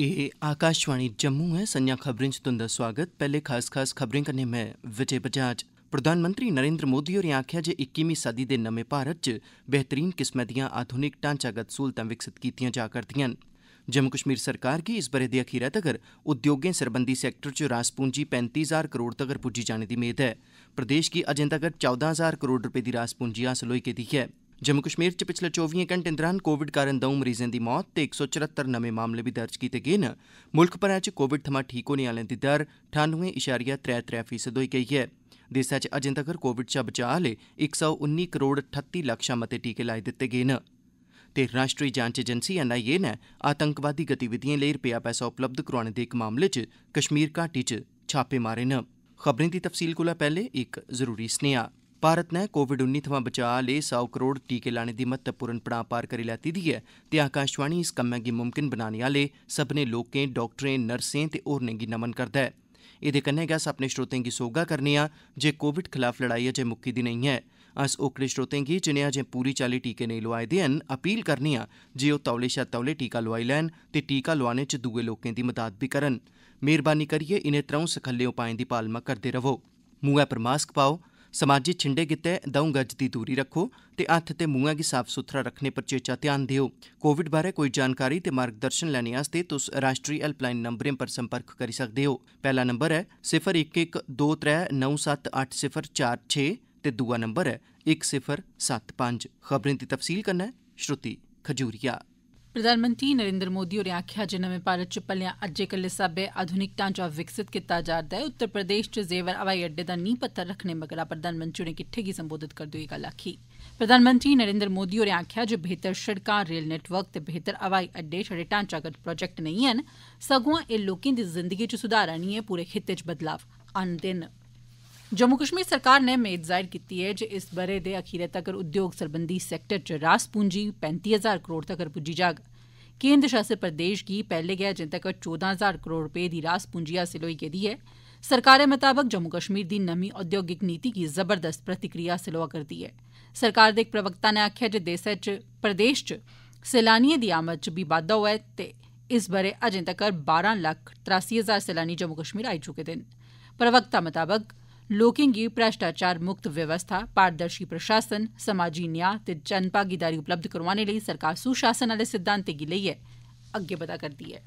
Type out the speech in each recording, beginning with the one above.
ਇਹ ਆਕਾਸ਼ਵਾਣੀ ਜੰਮੂ ਹੈ ਸੰਨਿਆ ਖਬਰਾਂ ਚ ਤੁੰਦਾ ਸਵਾਗਤ ਪਹਿਲੇ ਖਾਸ ਖਾਸ ਖਬਰਾਂ ਕਨੇ ਮੈਂ ਵਿਜੇ ਬਜਾਜ ਪ੍ਰਧਾਨ ਮੰਤਰੀ ਨਰਿੰਦਰ ਮੋਦੀ ਹੋਰੇ ਆਖਿਆ ਜੇ 21ਵੀਂ ਸਦੀ ਦੇ ਨਵੇਂ ਭਾਰਤ 'ਚ ਬਿਹਤਰੀਨ ਕਿਸਮ ਦੀਆਂ ਆਧੁਨਿਕ ਢਾਂਚਾਗਤ ਸਹੂਲਤਾਂ ਵਿਕਸਿਤ ਕੀਤੀਆਂ ਜਾ ਕਰਦੀਆਂ ਜੰਮੂ ਕਸ਼ਮੀਰ ਸਰਕਾਰ ਕੀ ਇਸ ਬਰੇ ਦੇ ਅਖੀਰਾ ਤੱਕ ਉਦਯੋਗਾਂ ਸੰਬੰਧੀ ਸੈਕਟਰ 'ਚ ਰਾਸ ਪੂੰਜੀ 35000 ਕਰੋੜ ਤੱਕ ਪੁੱਜੀ ਜਾਣੇ ਦੀ ਉਮੀਦ ਹੈ ਪ੍ਰਦੇਸ਼ ਕੀ ਅਜੇ ਤੱਕ 14000 ਕਰੋੜ ਰੁਪਏ ਦੀ ਰਾਸ ਪੂੰਜੀ ਹਾਸਲ ਹੋਈ ਕੀਤੀ ਹੈ जम्मू कश्मीर च पिछले चौबिएं घंटें दौरान कोविड कारण दौं मरीजें दी मौत ते इक सौ चरहत्तर नमें मामले भी दर्ज कीते गे न मुल्ख भरै च कोविड थमां ठीक होने आह्लें दी दर ठानुए इशारिया त्रै त्रै फीसद होई गेई ऐ देसै च अजें तक्कर कोविड शा बचाव आह्ले इक सौ उन्नी करोड़ ठत्ती लक्ख शा मते टीके लाई दित्ते गे न ते राष्ट्री जांच एजेंसी एनआईए नै आतंकवादी गतिविधिएं लेई रपेआ पैसा उपलब्ध करोआने दे इक मामले च कश्मीर घाटी च छापे मारे न खबरें दी तफसील कोला पैह्ले इक जरूरी सनेहा भारत नै कोविड उन्नी थमां बचाऽ लेई सौ करोड़ टीके लाने दी महत्वपूर्ण पड़ां पार करी लैती दी ऐ ते आकाशवाणी इस कम्मै गी मुमकिन बनाने आह्ले सब्मनें लोकें डाक्टरें नर्सें ते होरनें गी नमन करदा ऐ एह्दे कन्नै गै अस अपने श्रोतें गी सोह्गा करने आं जे कोविड खलाफ लड़ाई अजें मुक्की दी नेईं ऐ अस ओकड़े श्रोतें गी जिनें अजें पूरी चाल्ली टीके नेईं लोआए दे हैन अपील करने आं जे ओह् तौले शा तौले टीका लोआई लैन ते टीका लोआने च दुए लोकें दी मदाद बी करन मेहरबानी करियै इनें त्रौं सखल्ले उपाएं दी पालमा करदे रवो मुंहै पर मास्क पाओ समाजी छिंडे गितै दौं गज दी दूरी रक्खो ते हत्थ ते मुंहै गी साफ सुथरा रक्खने पर चेचा ध्यान देओ कोविड बारै कोई जानकारी ते मार्गदर्शन लैने आस्तै तुस राष्ट्री हैल्पलाइन नम्बरें पर संपर्क करी सकदे ओ पैहला नम्बर ऐ सिफर इक इक दो त्रै नौ सत्त अट्ठ सिफर चार छे ते दूआ नम्बर ऐ इक सिफर सत्त पंज खबरें दी तफसील कन्नै श्रुति खजूरिया प्रधानमंत्री नरेन्द्र मोदी होरें आक्खेआ जे नमें भारत च भलेआं अज्जै कल्लै स्हाबै आधुनिक ढांचा विकसित कीता जा'रदा ऐ उत्तर प्रदेश च जेवर हवाई अड्डे दा नींह पत्थर रखने मगरा प्रधानमंत्री होरें किट्ठे गी संबोधित करदे होई गल्ल आक्खी प्रधानमंत्री नरेन्द्र मोदी होरें आक्खेआ जे बेहतर सड़कां रेल नेटवर्क ते बेहतर हवाई अड्डे छड़े ढांचागत प्रोजेक्ट नेईं हैन सगुआं एह् लोकें दी जिंदगी च सुधार आनियै पूरे खित्ते च बदलाव आनदे न जम्मू कश्मीर सरकार ने मेद जाहिर कीती है जे इस ब'रे दे अखीरे तक्कर उद्योग सरबंधी सैक्टर च रास पूंजी पैंती हजार करोड़ तगर पुज्जी जाग केन्द्र शासित प्रदेश गी पैहले गै अजें तगर चौदह हजार करोड़ रपे दी रास पूंजी हासिल होई गेदी ऐ सरकारै मताबक जम्मू कश्मीर दी नमीं औद्योगिक नीति गी जबरदस्त प्रतिक्रिया हासिल होआ करदी ऐ सरकार दे इक प्रवक्ता नै आक्खेआ जे देसै च प्रदेश च सैलानिएं दी आमद च बी बाद्दा होआ ऐ ते इस ब'रे अजें तगर बारह लक्ख त्रासी हजार सैलानी जम्मू कश्मीर आई चुके दे न प्रवक्ता मताबक लोकें गी भ्रष्टाचार मुक्त व्यवस्था पारदर्शी प्रशासन समाजी न्याय ते जनभागीदारी उपलब्ध करोआने लेई सरकार सुशासन आले सिद्धांतें गी लेइयै अग्गै बधा करदी ऐ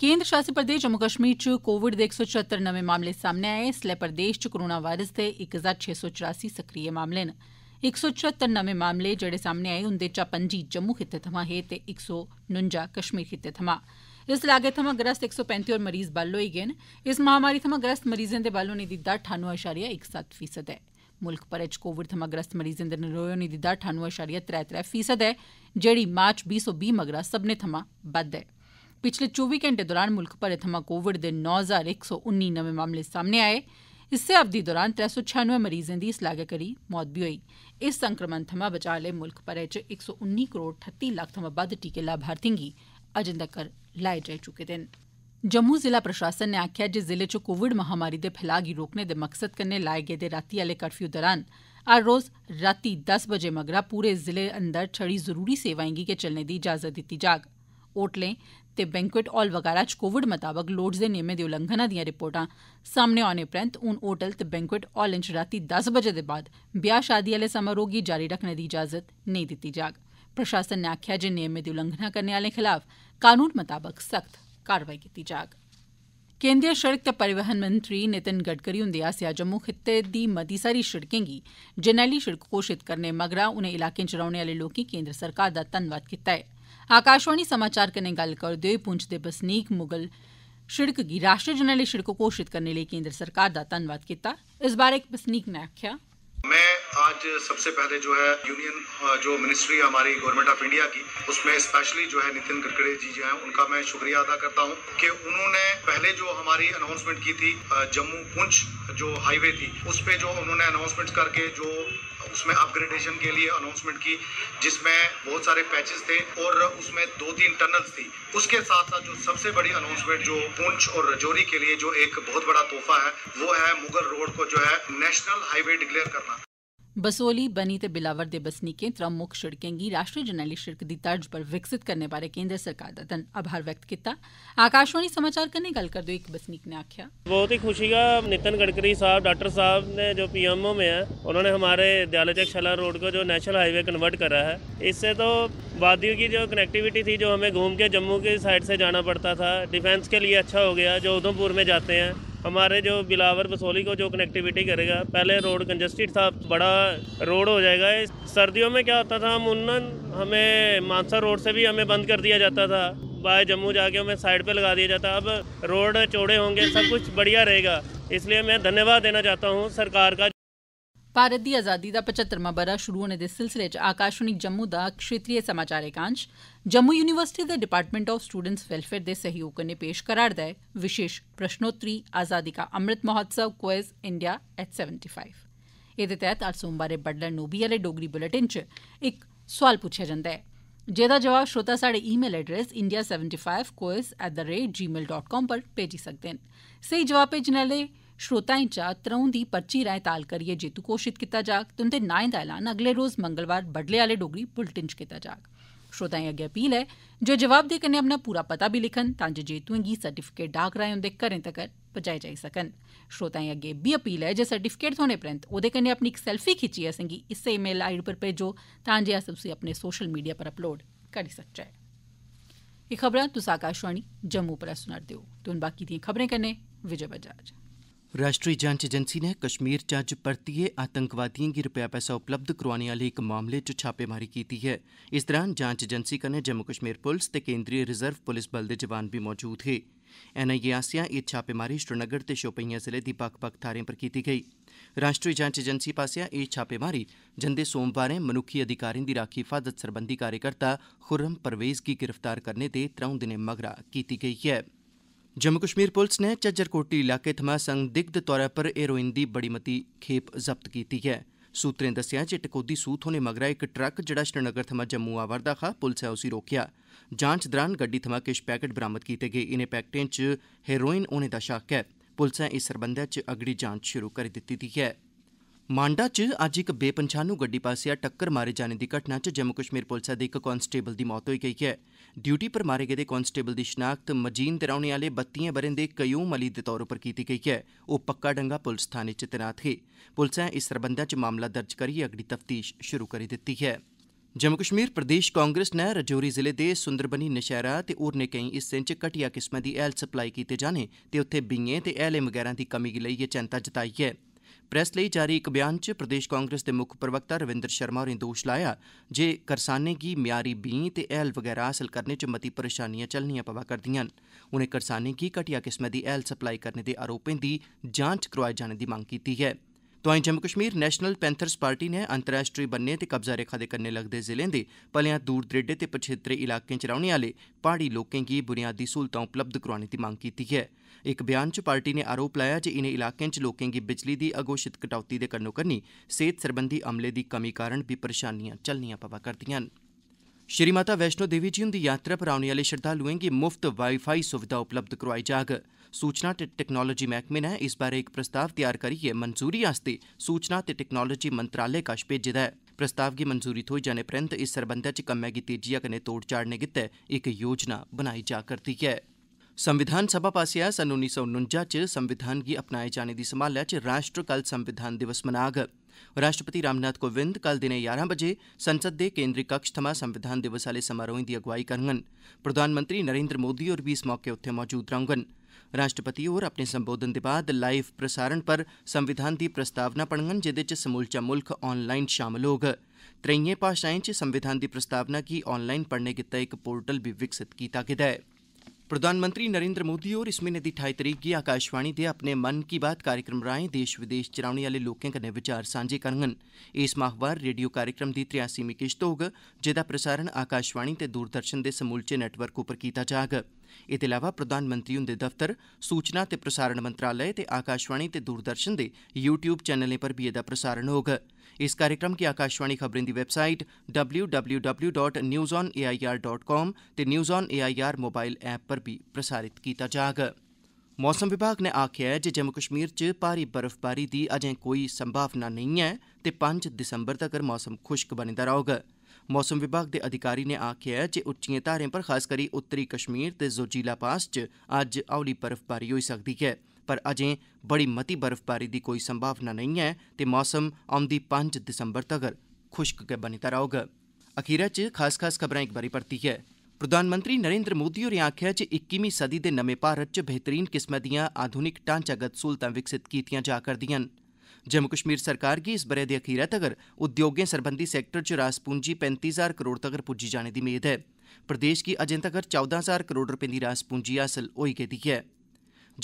केन्द्र शासित प्रदेश जम्मू कश्मीर च कोविड दे इक सौ चौहत्तर नमें मामले सामने आए इसलै प्रदेश च कोरोना वायरस दे इक हजार छे सौ चौरासी सक्रिय मामले न इक सौ चौहत्तर नमें मामले जेहड़े सामने आए उंदे चा पं'जी जम्मू खित्ते थमां हे ते इक सौ नुंजा कश्मीर खित्ते थमां इस लागे थमां ग्रस्त इक सौ पैंती होर मरीज बल होई गे न इस महामारी थमां ग्रस्त मरीजें दे बल होने दी दर ठानुए अशारिया इक सत्त फीसद ऐ मुल्ख भरै च कोविड थमां ग्रस्त मरीजें दे नरोए होने दी दर ठानुए अशारिया त्रै त्रै फीसद ऐ जेहड़ी मार्च बीह् सौ बीह् मगरा सबने थमां बद्द ऐ पिछले चौबी घंटे दौरान मुल्ख भरै थमां कोविड दे नौ हजार इक सौ उन्नी नमें मामले सामने आए इस्सै अवधि दौरान त्रै सौ छियानवे मरीजें दी इस लागै करी मौत बी होई इस संक्रमण थमां बचाव लेई मुल्ख भरै च इक सौ उन्नी करोड़ ठत्ती लक्ख थमां बद्द टीके लाभार्थियों गी अजें तक्कर लाए जाई चुके दे न जम्मू जिला प्रशासन ने आक्खेआ जे जिले च कोविड महामारी दे फैलाव गी रोकने दे मकसद कन्नै लाए गेदे राती आले कर्फ्यू दौरान हर रोज राती दस बजे मगरा पूरे जिले अंदर छड़ी जरूरी सेवाएं गी गै चलने दी इजाजत दित्ती जाग होटलें ते बैंकुएट हॉल बगैरा च कोविड मताबक लोड़चदे नियमें दी उल्लंघना दिआं रिपोर्टां सामने औने परैंत हून होटल ते बैंकुएट हालें च रातीं दस बजे दे बाद ब्याह शादी आले समारोह गी जारी रखने दी इजाजत नेईं दित्ती जाग प्रशासन ने आक्खेआ जे नियमें दी उल्लंघना करने आलें खलाफ कानून मताबक सख्त कारवाई कीती जाग केन्द्रीय सड़क ते परिवहन मंत्री नितिन गडकरी हुंदे आसेआ जम्मू खित्ते दी मती सारी सड़कें गी जरनैली सड़क घोषित करने मगरा उनें इलाकें च रौहने आले लोकें केन्द्र सरकार दा धन्नवाद कीता ऐ आकाशवाणी समाचार कन्नै गल्ल करदे होई पुंछ दे बसनीक मुगल सड़क गी राष्ट्रीय जरनैली सड़क घोषित करने लेई केन्द्र सरकार दा धन्नवाद कीता इस इक बसनीक ने आक्खेआ मैं आज सबसे पहले जो है यूनियन जो मिनिस्ट्री हमारी गवर्नमेंट ऑफ इंडिया की उसमें स्पेशली जो है नितिन गडकरी जी जो है उनका मैं शुक्रिया अदा करता हूँ कि उन्होंने पहले जो हमारी अनाउंसमेंट की थी जम्मू पुंछ जो हाईवे थी उस पर जो उन्होंने अनाउंसमेंट करके जो उसमें अपग्रेडेशन के लिए अनाउंसमेंट की जिसमें बहुत सारे पैचेस थे और उसमें दो तीन टनल्स थी उसके साथ साथ जो सबसे बड़ी अनाउंसमेंट जो पुंछ और रजौरी के लिए जो एक बहुत बड़ा तोहफा है वो है मुगल रोड को जो है नेशनल हाईवे डिक्लेयर करना बसोहली बनी ते बिलावर दे बसनीकें त्रम मुक्ख शिड़कें गी राष्ट्रीय जरनैली शिड़क दी तर्ज पर विकसित करने बारे केंद्र सरकार दा आभार व्यक्त कीता आकाशवाणी समाचार कन्नै गल्ल करदे होई इक बसनीक ने आख्या बहुत ही खुशी का नितिन गडकरी साहब डॉक्टर साहब ने जो पीएमओ में है उन्होंने हमारे दयालाचक छला रोड को जो नेशनल हाईवे कन्वर्ट करा है इससे तो वादियों की जो कनेक्टिविटी थी जो हमें घूम के जम्मू के साइड से जाना पड़ता था डिफेंस के लिए अच्छा हो गया जो उधमपुर में जाते हैं हमारे जो बिलावर बसोली को जो कनेक्टिविटी करेगा पहले रोड कंजस्टेड था बड़ा रोड हो जाएगा सर्दियों में क्या होता था हम उन्न हमें मानसा रोड से भी हमें बंद कर दिया जाता था बाय जम्मू जाके हमें साइड पे लगा दिया जाता अब रोड चौड़े होंगे सब कुछ बढ़िया रहेगा इसलिए मैं धन्यवाद देना चाहता हूँ सरकार का भारत दी आजादी दा पचत्तरमां ब'रा शुरू होने दे सिलसिले च आकाशवाणी जम्मू दा क्षेत्रीय समाचार एकांश जम्मू यूनिवर्सिटी दे डिपार्टमेंट ऑफ स्टूडेंट्स वेलफेयर दे सहयोग कन्नै पेश करा'रदा है विशेष प्रश्नोत्तरी आजादी ka Amrit Mahotsav quiz India at seventy five एह्दे तैह्त अज्ज सोमवारे बड्डलै नौ डोगरी बुलेटिन च इक सवाल पुच्छेआ जंदा है जेदा जवाब श्रोता साढ़े email address India seventy five quiz at the rate gmail dot com पर भेजी सकते हैं सही जवाब भेजने श्रोताएं चा त्र'ऊं दी पर्ची राएं ताल करियै जेतु घोषित कीता जाग ते उंदे नाएं दा ऐलान अगले रोज मंगलवार बडले आले डोगरी बुलेटिन च कीता जाग श्रोताएं अग्गे अपील ऐ जे जवाब दे कन्नै अपना पूरा पता भी लिखन तां जे जेतुएं गी सर्टिफिकेट डाक राएं उंदे घरें तगर पजाए जाई सकन श्रोताएं अग्गे इब्बी अपील ऐ जे सर्टिफिकेट थ्होने परैंत ओह्दे कन्नै अपनी इक सैल्फी खिच्चियै असेंगी इस्सै ईमेल आई डी पर भेजो तां जे अस उसी अपने सोशल मीडिया पर अपलोड करी सकचै एह् खबरां तुस आकाशवाणी जम्मू पर सुना'रदे ओ ते हून बाकी दिएं खबरें कन्नै विजय बजाज राष्ट्रीय जांच एजेंसी ने कश्मीर च अज्ज परतियै आतंकवादिएं गी रपेआ पैसा उपलब्ध करोआने आह्ले इक मामले च छापेमारी कीती ऐ इस दौरान जांच एजेंसी कन्नै जम्मू कश्मीर पुलस ते केंद्रीय रिजर्व पुलिस बल दे जवान बी मौजूद हे एनआईए आसेआ एह् छापेमारी श्रीनगर ते शोपियां जिले दी बक्ख बक्ख थाहरें पर कीती गेई राष्ट्री जांच एजेंसी पासेआ एह् छापेमारी जंदे सोमवारें मनुक्खी अधिकारें दी राक्खी हिफाज़त सरबंधी कार्यकर्ता खुर्रम परवेज़ गी गिरफ्तार करने दे त्रौं दिनें मगरा कीती गेई ऐ जम्मू कश्मीर पुलस नै झज्जरकोटी इलाके थमां संदिग्ध तौर पर हेरोइन दी बड़ी मती खेप जब्त कीती ऐ सूत्रें दस्सेआ जे टकोहदी सूह थ्होने मगरा इक ट्रक जेहड़ा श्रीनगर थमां जम्मू आवा'रदा हा पुलसै उसी रोकेआ जांच दौरान गड्डी थमां किश पैकेट बरामद कीते गे इनें पैकेटें च हेरोइन होने दा शक ऐ पुलसै इस सरबंधै च अगड़ी जांच शुरु करी दित्ती दी ऐं ਮਾਂਡਾ ਚ ਅੱਜ ਇੱਕ ਬੇਪਛਾਣੂ ਗੱਡੀ ਪਾਸਿਆ ਟੱਕਰ ਮਾਰੇ ਜਾਣ ਦੀ ਘਟਨਾ ਚ ਜੰਮੂ ਕਸ਼ਮੀਰ ਪੁਲਿਸ ਦੇ ਇੱਕ ਕਨਸਟੇਬਲ ਦੀ ਮੌਤ ਹੋਈ ਗਈ ਹੈ ਡਿਊਟੀ ਪਰ ਮਾਰੇ ਗਏ ਦੇ ਕਨਸਟੇਬਲ ਦੀ شناخت ਮਜੀਨ ਤੇ ਰੌਣੇ ਵਾਲੇ 32 ਬਰੇ ਦੇ ਕਯੂਮ ਅਲੀ ਦੇ ਤੌਰ ਉੱਪਰ ਕੀਤੀ ਗਈ ਹੈ ਉਹ ਪੱਕਾ ਡੰਗਾ ਪੁਲਿਸ ਥਾਣੇ ਚ ਤਨਾਤ ਹੈ ਪੁਲਿਸਾਂ ਇਸ ਸਰਬੰਧਾ ਚ ਮਾਮਲਾ ਦਰਜ ਕਰੀ ਅਗੜੀ ਤਫਤੀਸ਼ ਸ਼ੁਰੂ ਕਰੀ ਦਿੱਤੀ ਹੈ ਜੰਮੂ ਕਸ਼ਮੀਰ ਪ੍ਰਦੇਸ਼ ਕਾਂਗਰਸ ਨੇ ਰਜੌਰੀ ਜ਼ਿਲ੍ਹੇ ਦੇ ਸੁੰਦਰਬਨੀ ਨਸ਼ਹਿਰਾ ਤੇ ਉਰਨੇ ਕਈ ਇਸ ਚ ਘਟਿਆ ਕਿਸਮ ਦੀ ਐਲ ਸਪਲਾਈ ਕੀਤੇ ਜਾਣੇ ਤੇ ਉੱਥੇ ਬਿੰਗੇ ਤੇ ਐਲਏ ਵਗੈਰਾ ਦੀ ਕਮੀ ਲਈ ਇਹ ਚਿੰਤਾ ਜਤਾਈ ਹੈ प्रेस लेई जारी इक ब्यान च प्रदेश कांग्रेस दे मुक्ख प्रवक्ता रविंदर शर्मा होरें दोश लाया जे करसानें गी मय्यारी बींऽ ते हैल वगैरा हासल करने च मती परेशानियां झल्लनियां पवा करदिआं न उनें करसानें गी घटिया किस्मै दी हैल सप्लाई करने दे आरोपें दी जांच करोआए जाने दी मंग कीती ऐं तोआई Jammu Kashmir national panthers party नै अंतर्राश्ट्री बन्ने ते कब्जा रेखा दे कन्नै लगदे जिलें दे भलेआं दूर दरेडे ते पच्छेत्रे इलाकें च रौहने आह्ले प्हाड़ी लोकें गी बुनियादी स्हूलतां उपलब्ध करोआने दी मंग कीती ऐ इक बयान च पार्टी नै आरोप लाया जे इनें इलाकें च लोकें गी बिजली दी अघोषित कटौती दे कन्नो कन्नी सेहत सरबंधी अमले दी कमी कारण बी परेशानियां झल्लनियां पवा करदिआं न श्री माता वैष्णो देवी जी हुंदी यात्रा पर औने आह्ले श्रद्धालुएं गी मुफ्त वाई सुविधा उपलब्ध करोआई जाग सूचना ते टेक्नोलाजी मैह्कमे नै इस बारै इक प्रस्ताव तैयार करियै मंजूरी आस्तै सूचना ते टेक्नोलाजी मंत्रालय कश भेजे दा ऐ प्रस्ताव गी मंजूरी थ्होई जाने परैंत इस सरबंधै च कम्मै गी तेजिया कन्नै तोढ़ चाढ़ने गितै इक योजना बनाई जा करदी ऐ संविधान सभा पासेआ सन उन्नी सौ नुंजा च संविधान गी अपनाए जाने दी सम्हालै च राष्ट्र कल संविधान दिवस मनाग राष्ट्रपति रामनाथ कोविंद कल दिने ञारां बजे संसद दे केन्द्री कक्ष थमां संविधान दिवस आह्ले समारोहें दी अगुवाई करङन प्रधानमंत्री नरेन्द्र मोदी होर बी इस मौके उत्थे मौजूद रौह्डन राष्ट्रपति होर अपने संबोधन दे बाद लाइव प्रसारण पर संविधान दी प्रस्तावना पढ़ङन जेह्दे च समूलचा मुल्ख आनलाइन शामल होग त्रेइएं भाषाएं च संविधान दी प्रस्तावना गी ऑनलाईन पढ़ने गितै इक पोर्टल बी विकसित कीता गेदा ऐ प्रधानमंत्री नरेन्द्र मोदी होर इस म्हीने दी ठाई तरीक गी आकाशवाणी दे अपने 'मन की बात' कार्यक्रम राएं देश विदेश च रौह्ने आह्ले लोकें कन्नै विचार सांझे करङन एह् माहवार रेडियो कार्यक्रम दी त्रेआसीमीं किश्त होग जेह्दा प्रसारण आकाशवाणी ते दूरदर्शन दे समूलचे नेटवर्क उप्पर कीता जाग एह्दे अलावा प्रधानमंत्री हुंदे दफ्तर सूचना ते प्रसारण मंत्रालय ते आकाशवाणी ते दूरदर्शन दे यू ट्यूब चैनलें पर बी एह्दा प्रसारण होग इस कार्यक्रम गी आकाशवाणी खबरें दी website W W W dot news on A I R dot com ते news on A I R mobile app पर बी प्रसारित कीता जाग मौसम विभाग नै आखेआ ऐ जे जम्मू कश्मीर च भारी बर्फबारी दी अजें कोई संभावना नेईं ऐ ते पंज दिसम्बर तगर मौसम खुश्क बने दा रौह्ग मौसम विभाग दे अधिकारी नै आखेआ ऐ जे उच्चिएं थाहरें पर खासकरी उत्तरी कश्मीर ते जोजिला पास च अज्ज हौली बर्फबारी होई सकदी ऐ पर अजें बड़ी मती बर्फबारी दी कोई संभावना नेईं ऐ ते मौसम औंदी पंज दिसम्बर तगर खुश्क गै बने दा रौह्ग अखीरै च खास खास खबरां इक बारी परतियै प्रधानमंत्री नरेन्द्र मोदी होरें आखेआ जे इक्कीवीं सदी दे नमें भारत च बेहतरीन किस्मै दिआं आधुनिक ढांचागत स्हूलतां विकसित कीतीआं जा करदिआं न जम्मू कश्मीर सरकार गी इस ब'रे दे अखीरै तगर उद्योगें सरबंधी सैक्टर च रास पूंजी पैंती हजार करोड़ तगर पुज्जी जाने दी मेद ऐ प्रदेश गी अजें तगर चौदां हजार करोड़ रपें दी रास पूंजी हासल होई गेदी ऐ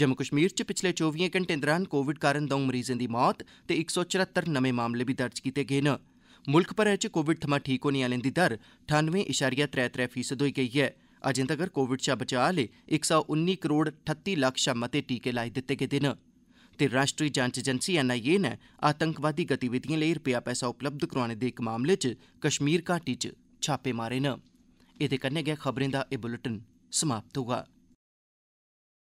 जम्मू कश्मीर च पिछले चौबियें घंटें दौरान कोविड कारण दौं मरीजें दी मौत ते इक सौ चरहत्तर नमें मामले बी दर्ज कीते गे न मुल्ख भरै च कोविड थमां ठीक होने आह्लें दी दर ठानवे इशारिया त्रै त्रै फीसद होई गेई ऐ अजें तगर कोविड शा बचाव आह्ले इक सौ उन्नी करोड़ ठत्ती लक्ख शा मते टीके लाई दित्ते गेदे न ते राष्ट्रीय जांच एजेंसी एनआईए नै आतंकवादी गतिविधिएं लेई रपेआ पैसा उपलब्ध करोआने दे इक मामले च कश्मीर घाटी च छापे मारे न एह्दे कन्नै गै खबरें दा एह् बुलेटिन समाप्त होआ